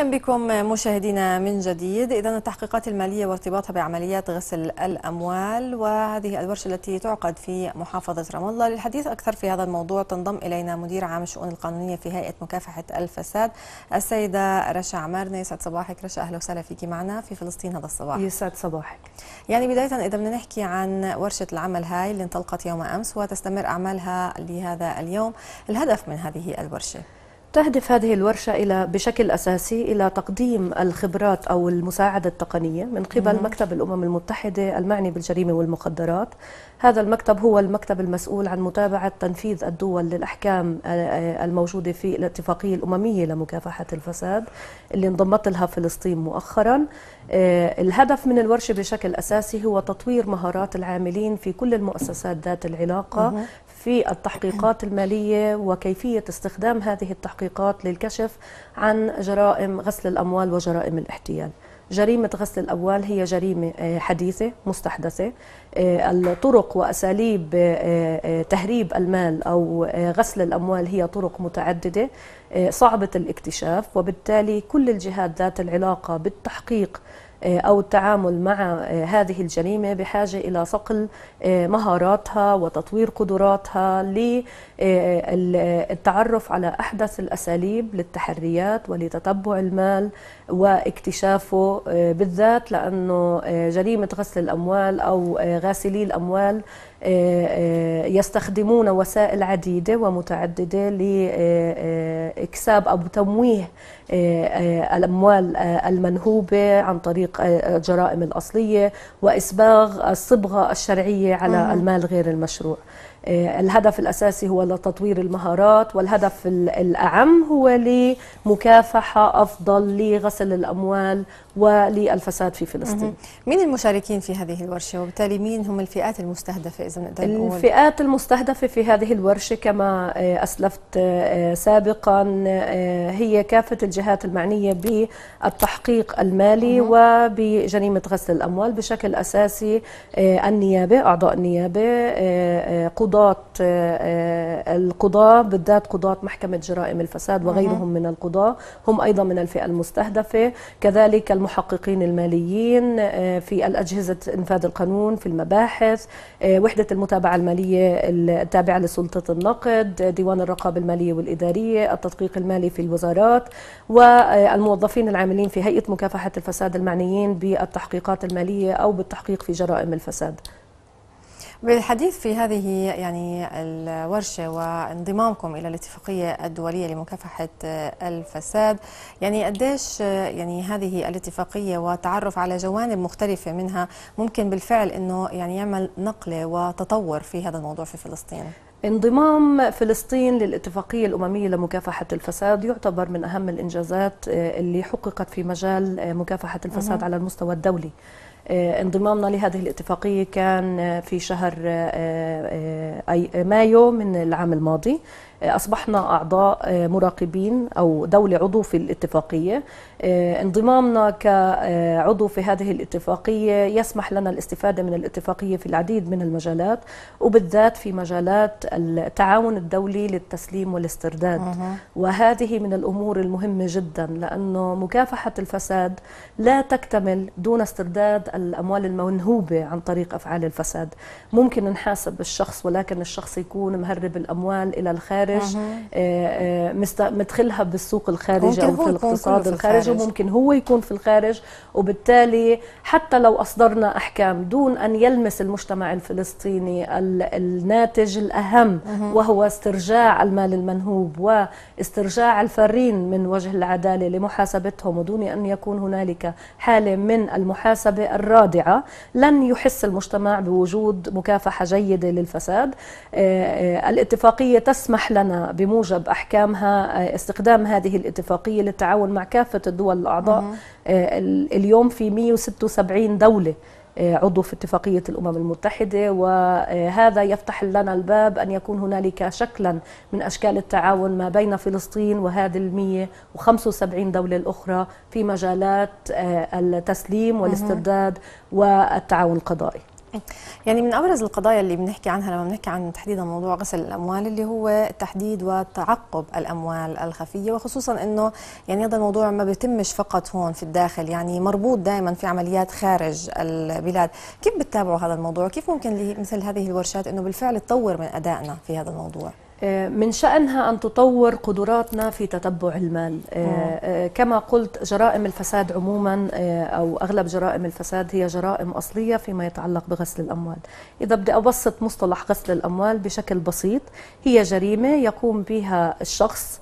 اهلا بكم مشاهدينا من جديد اذا التحقيقات الماليه وارتباطها بعمليات غسل الاموال وهذه الورشه التي تعقد في محافظه رام الله للحديث اكثر في هذا الموضوع تنضم الينا مدير عام الشؤون القانونيه في هيئه مكافحه الفساد السيده رشا عمارنه يسعد صباحك رشا اهلا وسهلا فيك معنا في فلسطين هذا الصباح يسعد صباحك يعني بدايه اذا بدنا نحكي عن ورشه العمل هاي اللي انطلقت يوم امس وتستمر اعمالها لهذا اليوم الهدف من هذه الورشه تهدف هذه الورشة إلى بشكل أساسي إلى تقديم الخبرات أو المساعدة التقنية من قبل مكتب الأمم المتحدة المعني بالجريمة والمخدرات هذا المكتب هو المكتب المسؤول عن متابعة تنفيذ الدول للأحكام الموجودة في الاتفاقية الأممية لمكافحة الفساد اللي انضمت لها فلسطين مؤخرا آه، الهدف من الورشة بشكل أساسي هو تطوير مهارات العاملين في كل المؤسسات ذات العلاقة في التحقيقات المالية وكيفية استخدام هذه التحقيقات للكشف عن جرائم غسل الأموال وجرائم الاحتيال جريمة غسل الأموال هي جريمة آه، حديثة مستحدثة آه، الطرق وأساليب آه، تهريب المال أو غسل الأموال هي طرق متعددة صعبة الاكتشاف وبالتالي كل الجهات ذات العلاقة بالتحقيق آه، أو التعامل مع آه، هذه الجريمة بحاجة إلى صقل آه، مهاراتها وتطوير قدراتها للتعرف على أحدث الأساليب للتحريات ولتتبع المال واكتشافه بالذات لأنه جريمة غسل الأموال أو غاسلي الأموال آه، آه، يستخدمون وسائل عديدة ومتعددة لإكساب آه، أو تمويه الأموال المنهوبة عن طريق الجرائم الأصلية وإسباغ الصبغة الشرعية على المال غير المشروع الهدف الأساسي هو لتطوير المهارات والهدف الأعم هو لمكافحة أفضل لغسل الأموال وللفساد في فلسطين مين المشاركين في هذه الورشة وبالتالي مين هم الفئات المستهدفة إذا نقدر نقول الفئات المستهدفة في هذه الورشة كما آه، أسلفت آه، آه، سابقا هي كافة الجهات المعنية بالتحقيق المالي وبجريمة غسل الأموال بشكل أساسي النيابة أعضاء النيابة قضاة القضاة بالذات قضاة محكمة جرائم الفساد وغيرهم من القضاة هم أيضا من الفئة المستهدفة كذلك المحققين الماليين آه، في الأجهزة إنفاذ القانون في المباحث آه، وحدة المتابعة المالية التابعة لسلطة النقد ديوان الرقابة المالية والإدارية التدقيق المالي في الوزارات والموظفين العاملين في هيئة مكافحة الفساد المعنيين بالتحقيقات المالية أو بالتحقيق في جرائم الفساد بالحديث في هذه يعني الورشة وانضمامكم إلى الاتفاقية الدولية لمكافحة الفساد يعني قديش يعني هذه الاتفاقية وتعرف على جوانب مختلفة منها ممكن بالفعل أنه يعني يعمل نقلة وتطور في هذا الموضوع في فلسطين انضمام فلسطين للاتفاقية الأممية لمكافحة الفساد يعتبر من أهم الإنجازات آه، اللي حققت في مجال آه، مكافحة الفساد على المستوى الدولي آه، انضمامنا لهذه الاتفاقية كان آه، في شهر آه، مايو من العام الماضي آه، أصبحنا أعضاء آه، مراقبين أو دولة عضو في الاتفاقية آه، انضمامنا كعضو في هذه الاتفاقية يسمح لنا الاستفادة من الاتفاقية في العديد من المجالات وبالذات في مجالات التعاون الدولي للتسليم والاسترداد وهذه من الأمور المهمة جدا لأنه مكافحة الفساد لا تكتمل دون استرداد الأموال المنهوبة عن طريق أفعال الفساد ممكن نحاسب الشخص ولكن الشخص يكون مهرب الأموال إلى الخارج الخارج آه، آه، مدخلها بالسوق الخارجي او في الاقتصاد الخارجي وممكن هو يكون في الخارج وبالتالي حتى لو اصدرنا احكام دون ان يلمس المجتمع الفلسطيني الناتج الاهم وهو استرجاع المال المنهوب واسترجاع الفارين من وجه العداله لمحاسبتهم ودون ان يكون هنالك حاله من المحاسبه الرادعه لن يحس المجتمع بوجود مكافحه جيده للفساد آه، الاتفاقيه تسمح لنا لنا بموجب أحكامها استخدام هذه الاتفاقية للتعاون مع كافة الدول الأعضاء آه، اليوم في 176 دولة آه، عضو في اتفاقية الأمم المتحدة وهذا آه، يفتح لنا الباب أن يكون هنالك شكلا من أشكال التعاون ما بين فلسطين وهذه المية وخمسة وسبعين دولة الأخرى في مجالات التسليم والاسترداد والتعاون القضائي يعني من ابرز القضايا اللي بنحكي عنها لما بنحكي عن تحديدا موضوع غسل الاموال اللي هو تحديد وتعقب الاموال الخفيه وخصوصا انه يعني هذا الموضوع ما بيتمش فقط هون في الداخل يعني مربوط دائما في عمليات خارج البلاد، كيف بتتابعوا هذا الموضوع؟ كيف ممكن مثل هذه الورشات انه بالفعل تطور من ادائنا في هذا الموضوع؟ آه، من شأنها أن تطور قدراتنا في تتبع المال آه، آه. كما قلت جرائم الفساد عموما أو أغلب جرائم الفساد هي جرائم أصلية فيما يتعلق بغسل الأموال إذا بدي أبسط مصطلح غسل الأموال بشكل بسيط هي جريمة يقوم بها الشخص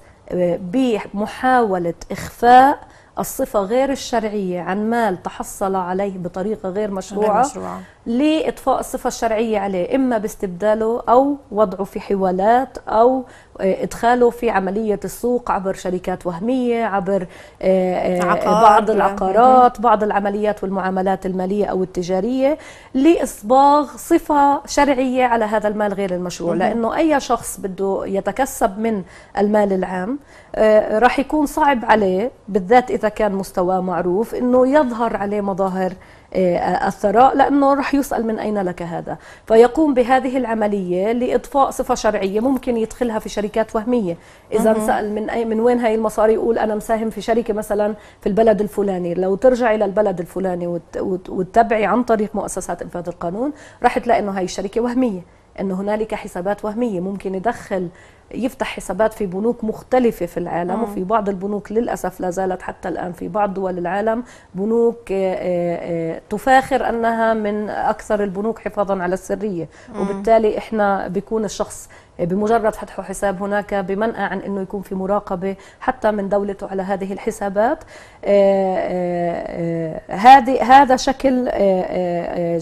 بمحاولة إخفاء الصفة غير الشرعية عن مال تحصل عليه بطريقة غير مشروعة, غير مشروعة. لاطفاء الصفه الشرعيه عليه اما باستبداله او وضعه في حوالات او آه، ادخاله في عمليه السوق عبر شركات وهميه عبر آه، آه، بعض يعني. العقارات بعض العمليات والمعاملات الماليه او التجاريه لاصباغ صفه شرعيه على هذا المال غير المشروع لانه اي شخص بده يتكسب من المال العام راح يكون صعب عليه بالذات اذا كان مستواه معروف انه يظهر عليه مظاهر آه، الثراء لأنه رح يسأل من أين لك هذا فيقوم بهذه العملية لإضفاء صفة شرعية ممكن يدخلها في شركات وهمية إذا سأل من أي من وين هاي المصاري يقول أنا مساهم في شركة مثلا في البلد الفلاني لو ترجعي للبلد الفلاني وتتبعي عن طريق مؤسسات إنفاذ القانون رح تلاقي أنه هاي الشركة وهمية أنه هنالك حسابات وهمية ممكن يدخل يفتح حسابات في بنوك مختلفة في العالم مم. وفي بعض البنوك للأسف لا زالت حتى الآن في بعض دول العالم بنوك آه، آه، آه، تفاخر أنها من أكثر البنوك حفاظا على السرية مم. وبالتالي إحنا بيكون الشخص بمجرد فتحه حساب هناك بمنأى عن أنه يكون في مراقبة حتى من دولته على هذه الحسابات آه، آه، آه، هذه هذا شكل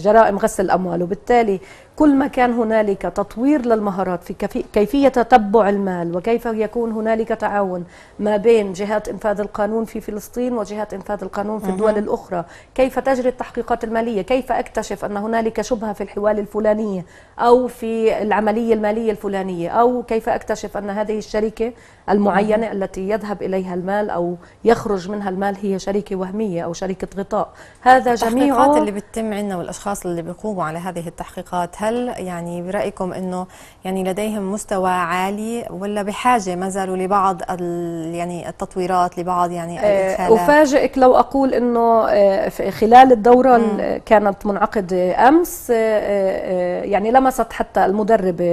جرائم غسل الأموال وبالتالي كل ما كان هنالك تطوير للمهارات في كيفية تتبع المال وكيف يكون هنالك تعاون ما بين جهات إنفاذ القانون في فلسطين وجهات إنفاذ القانون في الدول الأخرى كيف تجري التحقيقات المالية كيف أكتشف أن هنالك شبهة في الحوال الفلانية أو في العملية المالية الفلانية الميزانية أو كيف أكتشف أن هذه الشركة المعينة التي يذهب إليها المال أو يخرج منها المال هي شركة وهمية أو شركة غطاء هذا جميع التحقيقات اللي بتتم عندنا والأشخاص اللي بيقوموا على هذه التحقيقات هل يعني برأيكم أنه يعني لديهم مستوى عالي ولا بحاجة ما زالوا لبعض يعني التطويرات لبعض يعني آه، الإدخالات أفاجئك لو أقول أنه آه، خلال الدورة كانت منعقدة أمس آه، يعني لمست حتى المدربة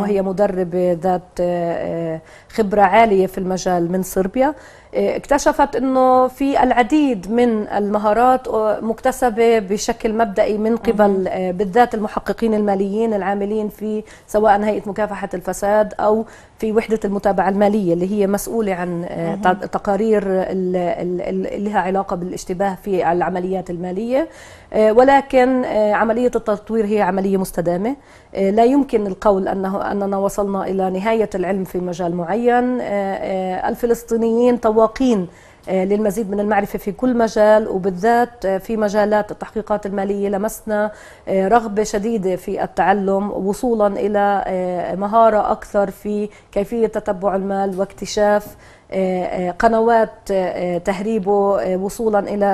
وهي مدربة مدربة ذات آه، آه، خبرة عالية في المجال من صربيا اكتشفت انه في العديد من المهارات مكتسبه بشكل مبدئي من قبل آه، بالذات المحققين الماليين العاملين في سواء هيئه مكافحه الفساد او في وحده المتابعه الماليه اللي هي مسؤوله عن آه، تقارير اللي لها علاقه بالاشتباه في العمليات الماليه آه، ولكن عمليه التطوير هي عمليه مستدامه لا يمكن القول انه اننا وصلنا الى نهايه العلم في مجال معين الفلسطينيين طوّق السباقين آه، للمزيد من المعرفة في كل مجال وبالذات آه، في مجالات التحقيقات المالية لمسنا آه، رغبة شديدة في التعلم وصولا إلى مهارة أكثر في كيفية تتبع المال واكتشاف قنوات تهريبه وصولا الى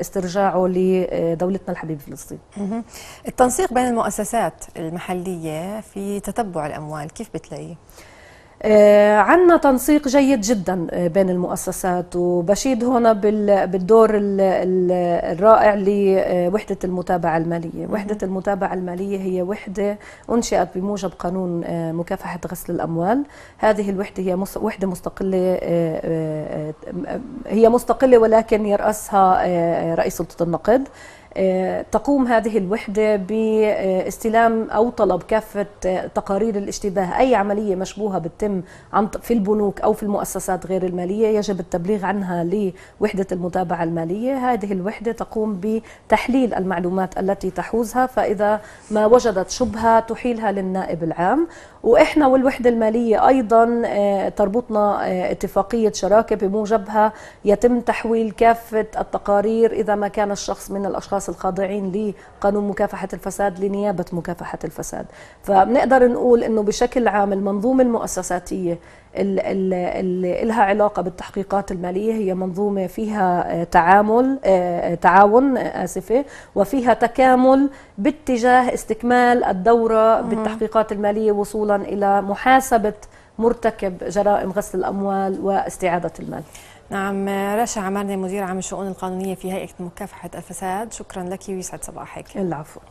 استرجاعه لدولتنا الحبيبه فلسطين. التنسيق بين المؤسسات المحليه في تتبع الاموال كيف بتلاقيه؟ آه، عندنا تنسيق جيد جدا آه، بين المؤسسات وبشيد هنا بالدور الرائع لوحدة آه، المتابعة المالية وحدة المتابعة المالية هي وحدة أنشئت بموجب قانون مكافحة غسل الأموال هذه الوحدة هي وحدة مستقلة هي مستقلة ولكن يرأسها رئيس سلطة النقد آه، تقوم هذه الوحدة باستلام أو طلب كافة آه، تقارير الاشتباه أي عملية مشبوهة بتتم في البنوك أو في المؤسسات غير المالية يجب التبليغ عنها لوحدة المتابعة المالية هذه الوحدة تقوم بتحليل المعلومات التي تحوزها فإذا ما وجدت شبهة تحيلها للنائب العام واحنا والوحده الماليه ايضا آه، تربطنا آه، اتفاقيه شراكه بموجبها يتم تحويل كافه التقارير اذا ما كان الشخص من الاشخاص الخاضعين لقانون مكافحه الفساد لنيابه مكافحه الفساد فبنقدر نقول انه بشكل عام المنظومه المؤسساتيه اللي لها علاقة بالتحقيقات المالية هي منظومة فيها آه، تعامل تعاون آسفة وفيها تكامل باتجاه استكمال الدورة بالتحقيقات المالية وصولا إلى محاسبة مرتكب جرائم غسل الأموال واستعادة المال نعم رشا عمرني مدير عام الشؤون القانونية في هيئة مكافحة الفساد شكرا لك ويسعد صباحك العفو